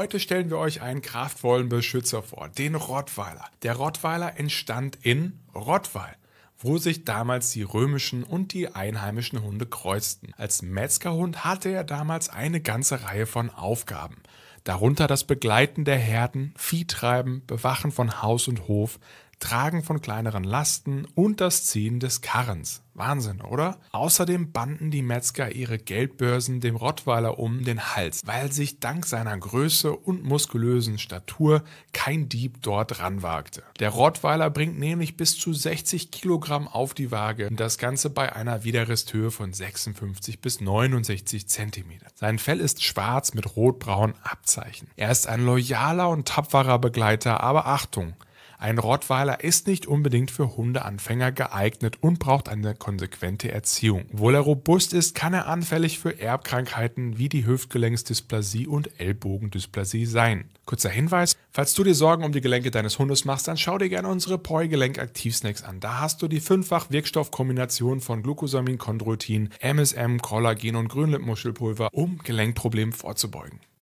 Heute stellen wir euch einen Kraftwollenbeschützer vor, den Rottweiler. Der Rottweiler entstand in Rottweil wo sich damals die römischen und die einheimischen Hunde kreuzten. Als Metzgerhund hatte er damals eine ganze Reihe von Aufgaben, darunter das Begleiten der Herden, Viehtreiben, Bewachen von Haus und Hof, Tragen von kleineren Lasten und das Ziehen des Karrens. Wahnsinn, oder? Außerdem banden die Metzger ihre Geldbörsen dem Rottweiler um den Hals, weil sich dank seiner Größe und muskulösen Statur kein Dieb dort ranwagte. Der Rottweiler bringt nämlich bis zu 60 Kilogramm auf die Waage und das Ganze bei einer Widerristhöhe von 56 bis 69 Zentimeter. Sein Fell ist schwarz mit rotbraunen Abzeichen. Er ist ein loyaler und tapferer Begleiter, aber Achtung, ein Rottweiler ist nicht unbedingt für Hundeanfänger geeignet und braucht eine konsequente Erziehung. Obwohl er robust ist, kann er anfällig für Erbkrankheiten wie die Hüftgelenksdysplasie und Ellbogendysplasie sein. Kurzer Hinweis, falls du dir Sorgen um die Gelenke deines Hundes machst, dann schau dir gerne unsere Poi Gelenk Aktivsnacks an. Da hast du die fünffach Wirkstoffkombination von Glucosamin, Chondroitin, MSM, Kollagen und Grünlippmuschelpulver, um Gelenkproblemen vorzubeugen.